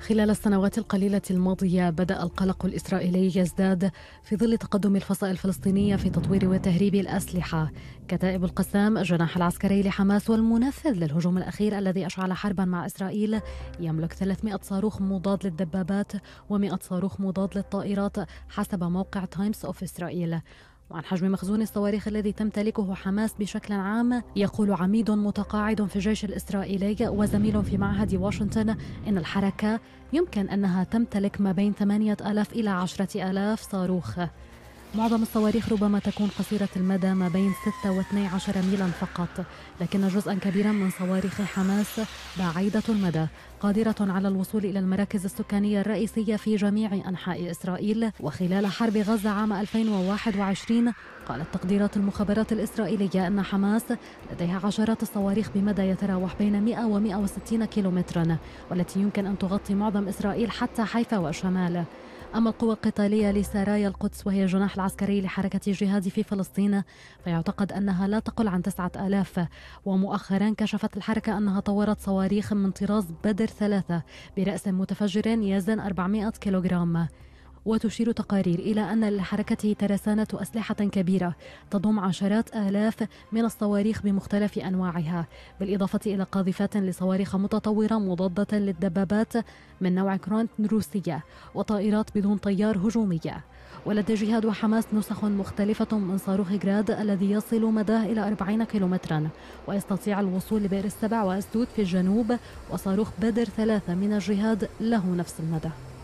خلال السنوات القليلة الماضية بدأ القلق الإسرائيلي يزداد في ظل تقدم الفصائل الفلسطينية في تطوير وتهريب الأسلحة كتائب القسام الجناح العسكري لحماس والمنفذ للهجوم الأخير الذي أشعل حربا مع إسرائيل يملك 300 صاروخ مضاد للدبابات و100 صاروخ مضاد للطائرات حسب موقع تايمز أوف إسرائيل وعن حجم مخزون الصواريخ الذي تمتلكه حماس بشكل عام يقول عميد متقاعد في الجيش الإسرائيلي وزميل في معهد واشنطن إن الحركة يمكن أنها تمتلك ما بين 8000 إلى 10000 صاروخ معظم الصواريخ ربما تكون قصيرة المدى ما بين 6 و 12 ميلا فقط لكن جزءا كبيرا من صواريخ حماس بعيدة المدى قادرة على الوصول إلى المراكز السكانية الرئيسية في جميع أنحاء إسرائيل وخلال حرب غزة عام 2021 قالت تقديرات المخابرات الإسرائيلية أن حماس لديها عشرات الصواريخ بمدى يتراوح بين 100 و 160 كيلومترا والتي يمكن أن تغطي معظم إسرائيل حتى حيفا والشمال أما القوى القتالية لسرايا القدس وهي الجناح العسكري لحركة الجهاد في فلسطين فيعتقد أنها لا تقل عن تسعة آلاف ومؤخرا كشفت الحركة أنها طورت صواريخ من طراز بدر ثلاثة برأس متفجر يزن 400 كيلوغرام وتشير تقارير إلى أن للحركة ترسانة أسلحة كبيرة تضم عشرات آلاف من الصواريخ بمختلف أنواعها بالإضافة إلى قاذفات لصواريخ متطورة مضادة للدبابات من نوع كرونت روسية وطائرات بدون طيار هجومية ولدى جهاد وحماس نسخ مختلفة من صاروخ جراد الذي يصل مداه إلى 40 كيلومترا ويستطيع الوصول لبئر السبع وأسدود في الجنوب وصاروخ بدر ثلاثة من الجهاد له نفس المدى